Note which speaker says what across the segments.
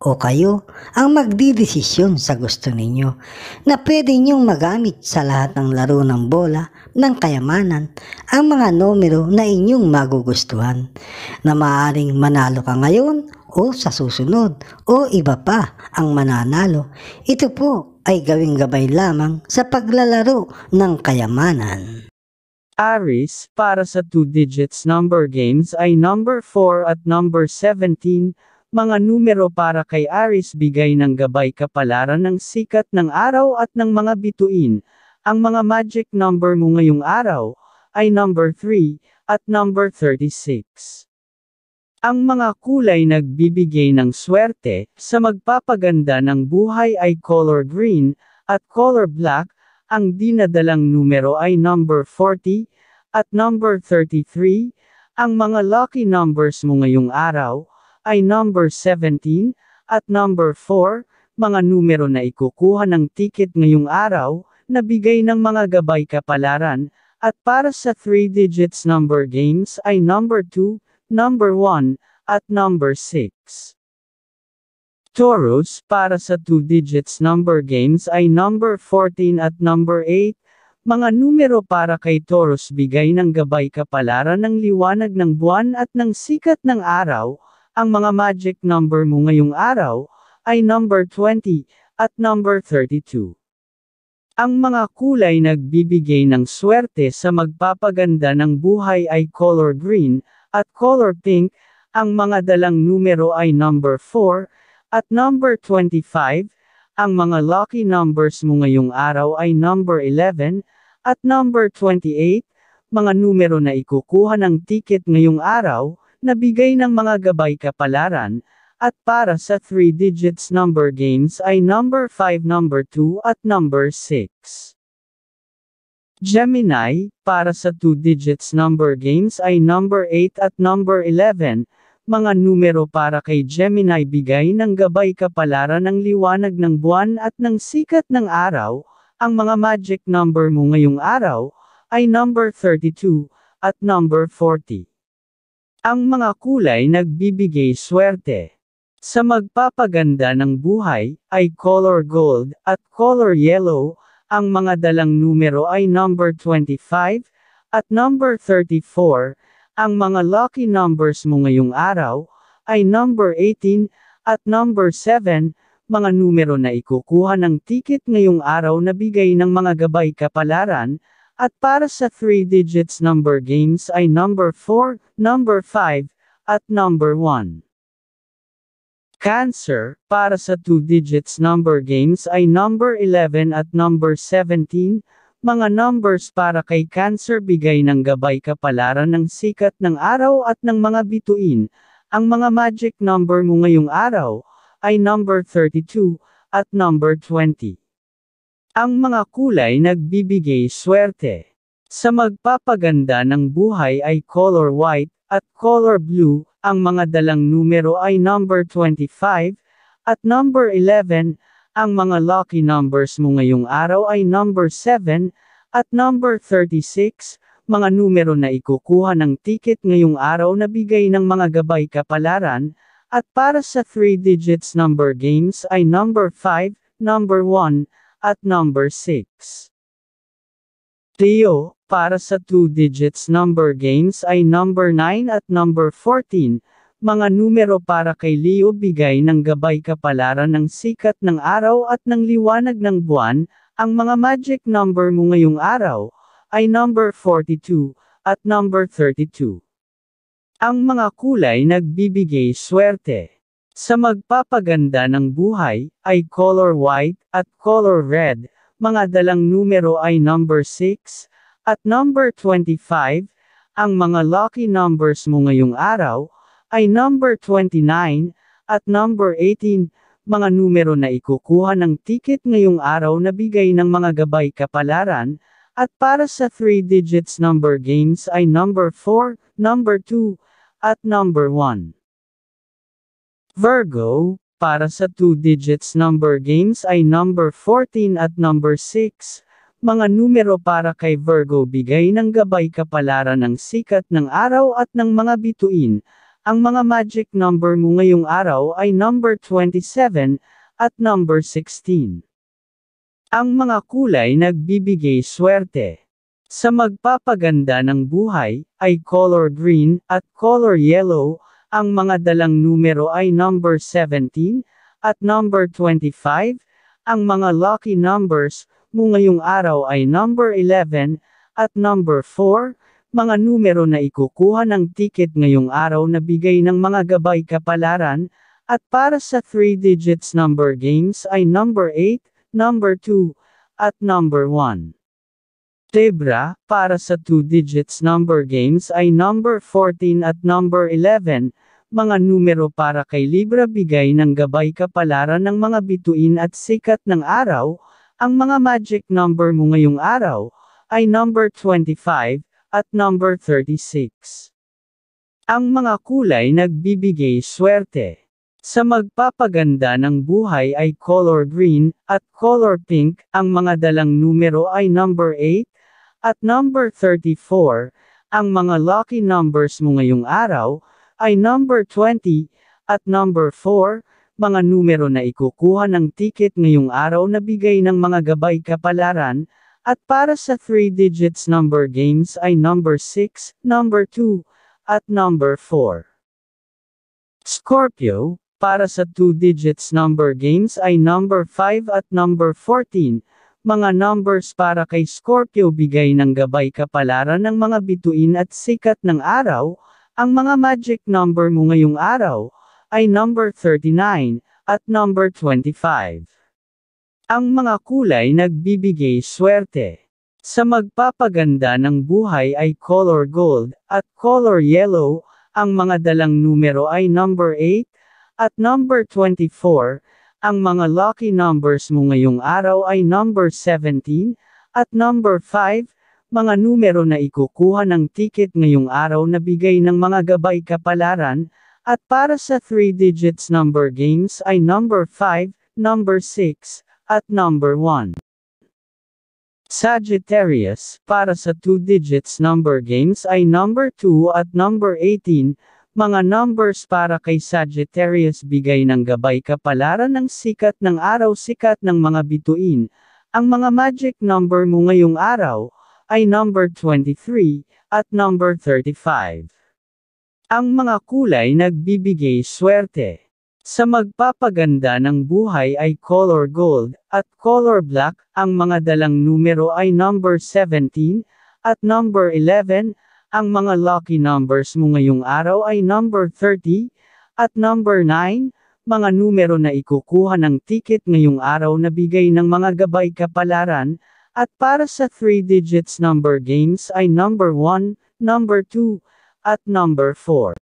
Speaker 1: o kayo ang magdidesisyon sa gusto ninyo na pwede ninyong magamit sa lahat ng laro ng bola ng kayamanan ang mga numero na inyong magugustuhan na maaring manalo ka ngayon o sa susunod o iba pa ang mananalo. Ito po ay gawing gabay lamang sa paglalaro ng kayamanan. Aris, para sa 2 digits number games ay number 4 at number 17, mga numero para kay Aris bigay ng gabay kapalaran ng sikat ng araw at ng mga bituin. Ang mga magic number mo ngayong araw ay number 3 at number 36. Ang mga kulay nagbibigay ng swerte sa magpapaganda ng buhay ay color green at color black. Ang dinadalang numero ay number 40 at number 33. Ang mga lucky numbers mo ngayong araw ay number 17, at number 4, mga numero na ikukuha ng ticket ngayong araw, nabigay ng mga gabay kapalaran, at para sa 3 digits number games ay number 2, number 1, at number 6. Toros para sa 2 digits number games ay number 14 at number 8, mga numero para kay Taurus bigay ng gabay kapalaran ng liwanag ng buwan at ng sikat ng araw, ang mga magic number mo ngayong araw, ay number 20, at number 32. Ang mga kulay nagbibigay ng swerte sa magpapaganda ng buhay ay color green, at color pink, ang mga dalang numero ay number 4, at number 25, ang mga lucky numbers mo ngayong araw ay number 11, at number 28, mga numero na ikukuha ng ticket ngayong araw, Nabigay ng mga gabay kapalaran, at para sa 3 digits number games ay number 5, number 2 at number 6. Gemini, para sa 2 digits number games ay number 8 at number 11. Mga numero para kay Gemini bigay ng gabay kapalaran ng liwanag ng buwan at ng sikat ng araw. Ang mga magic number mo ngayong araw ay number 32 at number 40. Ang mga kulay nagbibigay swerte. Sa magpapaganda ng buhay, ay color gold at color yellow, ang mga dalang numero ay number 25 at number 34, ang mga lucky numbers mo ngayong araw, ay number 18 at number 7, mga numero na ikukuha ng tiket ngayong araw na bigay ng mga gabay kapalaran, at para sa 3 digits number games ay number 4, number 5, at number 1. Cancer, para sa 2 digits number games ay number 11 at number 17, mga numbers para kay Cancer bigay ng gabay kapalaran ng sikat ng araw at ng mga bituin. Ang mga magic number mo ngayong araw ay number 32 at number 20. Ang mga kulay nagbibigay swerte. Sa magpapaganda ng buhay ay color white, at color blue, ang mga dalang numero ay number 25, at number 11, ang mga lucky numbers mo ngayong araw ay number 7, at number 36, mga numero na ikukuha ng ticket ngayong araw na bigay ng mga gabay kapalaran, at para sa 3 digits number games ay number 5, number 1, at number 6. Teo, para sa 2 digits number games ay number 9 at number 14, mga numero para kay Leo bigay ng gabay kapalaran ng sikat ng araw at ng liwanag ng buwan, ang mga magic number mo ngayong araw, ay number 42, at number 32. Ang mga kulay nagbibigay swerte. Sa magpapaganda ng buhay, ay color white, at color red, mga dalang numero ay number 6, at number 25, ang mga lucky numbers mo ngayong araw, ay number 29, at number 18, mga numero na ikukuha ng ticket ngayong araw na bigay ng mga gabay kapalaran, at para sa 3 digits number games ay number 4, number 2, at number 1. Virgo, para sa 2 digits number games ay number 14 at number 6. Mga numero para kay Virgo bigay ng gabay kapalaran ng sikat ng araw at ng mga bituin. Ang mga magic number mo ngayong araw ay number 27 at number 16. Ang mga kulay nagbibigay swerte. Sa magpapaganda ng buhay ay color green at color yellow ang mga dalang numero ay number 17 at number 25. Ang mga lucky numbers mo ngayong araw ay number 11 at number 4. Mga numero na ikukuha ng ticket ngayong araw na bigay ng mga gabay kapalaran. At para sa 3 digits number games ay number 8, number 2, at number 1. Libra, para sa 2 digits number games ay number 14 at number 11, mga numero para kay Libra bigay ng gabay kapalaran ng mga bituin at sikat ng araw, ang mga magic number mo ngayong araw, ay number 25, at number 36. Ang mga kulay nagbibigay swerte. Sa magpapaganda ng buhay ay color green, at color pink, ang mga dalang numero ay number 8, at number 34, ang mga lucky numbers mo ngayong araw ay number 20 at number 4, mga numero na ikukuha ng ticket ngayong araw na bigay ng mga gabay kapalaran, at para sa 3 digits number games ay number 6, number 2, at number 4. Scorpio, para sa 2 digits number games ay number 5 at number 14, mga numbers para kay Scorpio bigay ng gabay kapalaran ng mga bituin at sikat ng araw, ang mga magic number mo ngayong araw, ay number 39, at number 25. Ang mga kulay nagbibigay swerte. Sa magpapaganda ng buhay ay color gold, at color yellow, ang mga dalang numero ay number 8, at number 24, ang mga lucky numbers mo ngayong araw ay number 17, at number 5, mga numero na ikukuha ng ticket ngayong araw na bigay ng mga gabay kapalaran, at para sa 3 digits number games ay number 5, number 6, at number 1. Sagittarius, para sa 2 digits number games ay number 2 at number 18, mga numbers para kay Sagittarius bigay ng gabay kapalaran ng sikat ng araw sikat ng mga bituin. Ang mga magic number mo ngayong araw ay number 23 at number 35. Ang mga kulay nagbibigay swerte. Sa magpapaganda ng buhay ay color gold at color black, ang mga dalang numero ay number 17 at number 11 ang mga lucky numbers mo ngayong araw ay number 30 at number 9, mga numero na ikukuha ng ticket ngayong araw na bigay ng mga gabay kapalaran, at para sa 3 digits number games ay number 1, number 2, at number 4.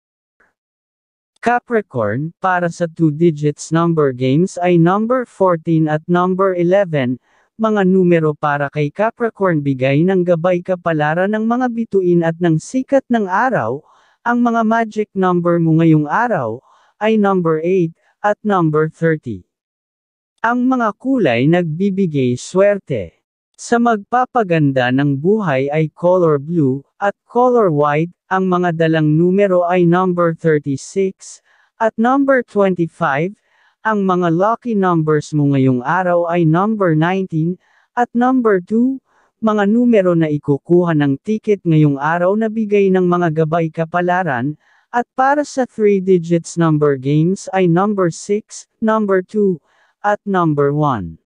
Speaker 1: Capricorn, para sa 2 digits number games ay number 14 at number 11, mga numero para kay Capricorn bigay ng gabay kapalaran ng mga bituin at ng sikat ng araw, ang mga magic number mo ngayong araw, ay number 8, at number 30. Ang mga kulay nagbibigay swerte. Sa magpapaganda ng buhay ay color blue, at color white, ang mga dalang numero ay number 36, at number 25, ang mga lucky numbers mo ngayong araw ay number 19, at number 2, mga numero na ikukuha ng ticket ngayong araw na bigay ng mga gabay kapalaran, at para sa 3 digits number games ay number 6, number 2, at number 1.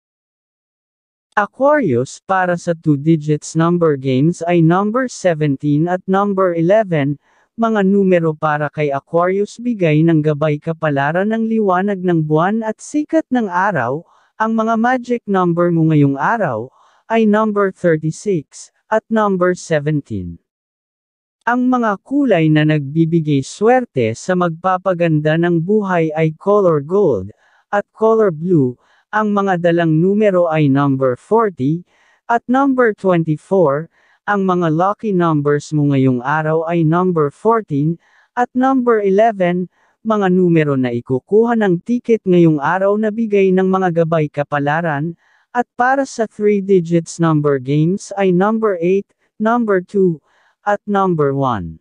Speaker 1: Aquarius para sa 2 digits number games ay number 17 at number 11, mga numero para kay Aquarius bigay ng gabay kapalaran ng liwanag ng buwan at sikat ng araw, ang mga magic number mo ngayong araw, ay number 36, at number 17. Ang mga kulay na nagbibigay swerte sa magpapaganda ng buhay ay color gold, at color blue, ang mga dalang numero ay number 40, at number 24, ang mga lucky numbers mo ngayong araw ay number 14 at number 11, mga numero na ikukuha ng ticket ngayong araw na bigay ng mga gabay kapalaran, at para sa 3 digits number games ay number 8, number 2, at number 1.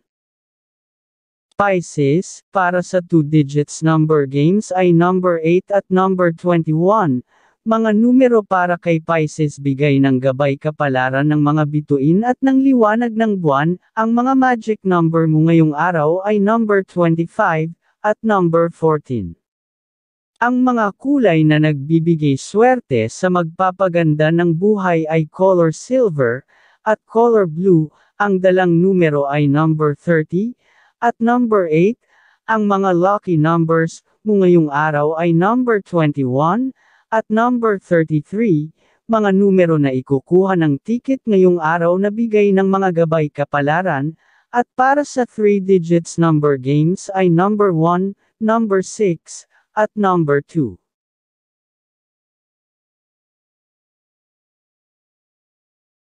Speaker 1: Pisces, para sa 2 digits number games ay number 8 at number 21, mga numero para kay Pisces bigay ng gabay kapalaran ng mga bituin at ng liwanag ng buwan, ang mga magic number mo ngayong araw ay number 25, at number 14. Ang mga kulay na nagbibigay swerte sa magpapaganda ng buhay ay color silver, at color blue, ang dalang numero ay number 30, at number 8, ang mga lucky numbers mo ngayong araw ay number 21, at number 33, mga numero na ikukuha ng ticket ngayong araw na bigay ng mga gabay kapalaran, at para sa 3 digits number games ay number 1, number 6, at number 2.